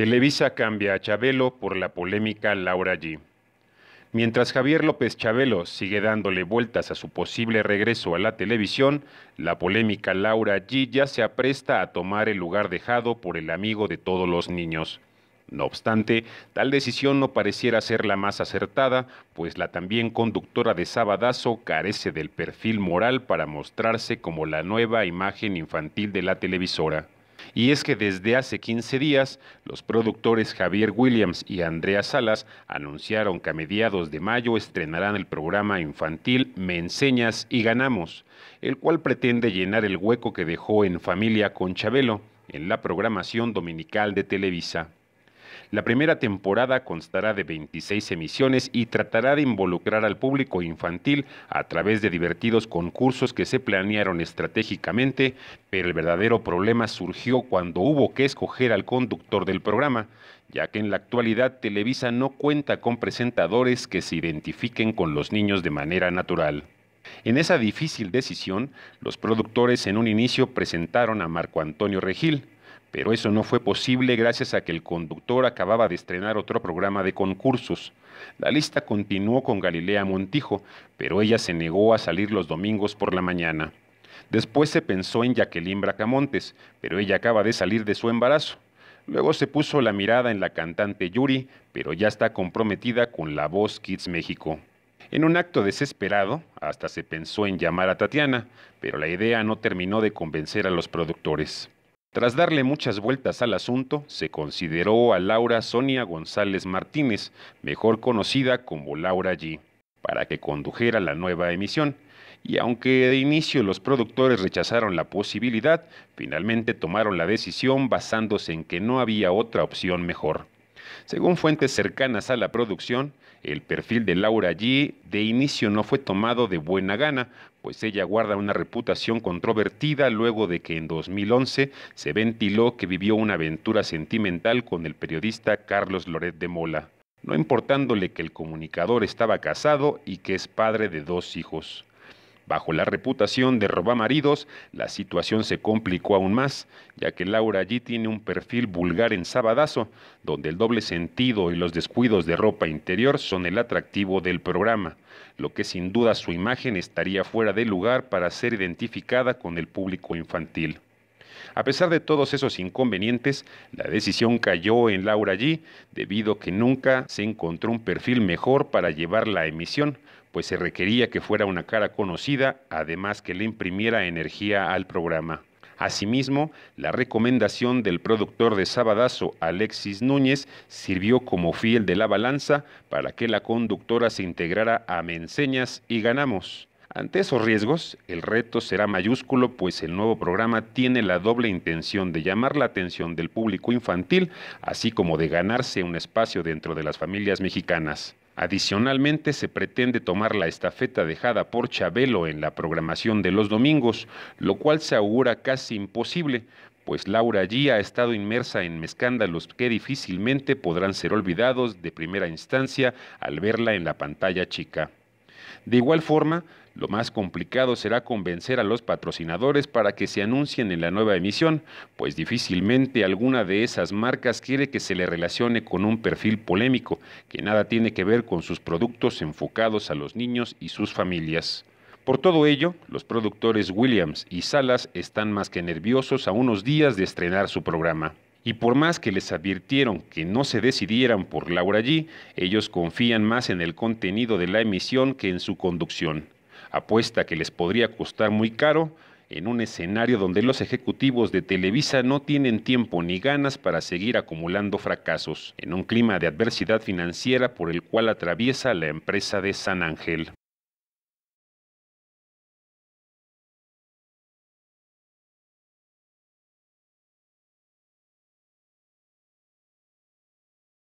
Televisa cambia a Chabelo por la polémica Laura G. Mientras Javier López Chabelo sigue dándole vueltas a su posible regreso a la televisión, la polémica Laura G ya se apresta a tomar el lugar dejado por el amigo de todos los niños. No obstante, tal decisión no pareciera ser la más acertada, pues la también conductora de Sabadazo carece del perfil moral para mostrarse como la nueva imagen infantil de la televisora. Y es que desde hace 15 días, los productores Javier Williams y Andrea Salas anunciaron que a mediados de mayo estrenarán el programa infantil Me enseñas y ganamos, el cual pretende llenar el hueco que dejó en familia con Chabelo en la programación dominical de Televisa. La primera temporada constará de 26 emisiones y tratará de involucrar al público infantil a través de divertidos concursos que se planearon estratégicamente, pero el verdadero problema surgió cuando hubo que escoger al conductor del programa, ya que en la actualidad Televisa no cuenta con presentadores que se identifiquen con los niños de manera natural. En esa difícil decisión, los productores en un inicio presentaron a Marco Antonio Regil, pero eso no fue posible gracias a que el conductor acababa de estrenar otro programa de concursos. La lista continuó con Galilea Montijo, pero ella se negó a salir los domingos por la mañana. Después se pensó en Jacqueline Bracamontes, pero ella acaba de salir de su embarazo. Luego se puso la mirada en la cantante Yuri, pero ya está comprometida con la voz Kids México. En un acto desesperado, hasta se pensó en llamar a Tatiana, pero la idea no terminó de convencer a los productores. Tras darle muchas vueltas al asunto, se consideró a Laura Sonia González Martínez, mejor conocida como Laura G, para que condujera la nueva emisión. Y aunque de inicio los productores rechazaron la posibilidad, finalmente tomaron la decisión basándose en que no había otra opción mejor. Según fuentes cercanas a la producción, el perfil de Laura G de inicio no fue tomado de buena gana, pues ella guarda una reputación controvertida luego de que en 2011 se ventiló que vivió una aventura sentimental con el periodista Carlos Loret de Mola, no importándole que el comunicador estaba casado y que es padre de dos hijos. Bajo la reputación de robamaridos, la situación se complicó aún más, ya que Laura allí tiene un perfil vulgar en Sabadazo, donde el doble sentido y los descuidos de ropa interior son el atractivo del programa, lo que sin duda su imagen estaría fuera de lugar para ser identificada con el público infantil. A pesar de todos esos inconvenientes, la decisión cayó en Laura G, debido a que nunca se encontró un perfil mejor para llevar la emisión, pues se requería que fuera una cara conocida, además que le imprimiera energía al programa. Asimismo, la recomendación del productor de Sabadazo, Alexis Núñez, sirvió como fiel de la balanza para que la conductora se integrara a Menseñas y ganamos. Ante esos riesgos, el reto será mayúsculo, pues el nuevo programa tiene la doble intención de llamar la atención del público infantil, así como de ganarse un espacio dentro de las familias mexicanas. Adicionalmente, se pretende tomar la estafeta dejada por Chabelo en la programación de los domingos, lo cual se augura casi imposible, pues Laura allí ha estado inmersa en escándalos que difícilmente podrán ser olvidados de primera instancia al verla en la pantalla chica. De igual forma, lo más complicado será convencer a los patrocinadores para que se anuncien en la nueva emisión, pues difícilmente alguna de esas marcas quiere que se le relacione con un perfil polémico que nada tiene que ver con sus productos enfocados a los niños y sus familias. Por todo ello, los productores Williams y Salas están más que nerviosos a unos días de estrenar su programa. Y por más que les advirtieron que no se decidieran por Laura allí, ellos confían más en el contenido de la emisión que en su conducción, apuesta que les podría costar muy caro en un escenario donde los ejecutivos de Televisa no tienen tiempo ni ganas para seguir acumulando fracasos, en un clima de adversidad financiera por el cual atraviesa la empresa de San Ángel.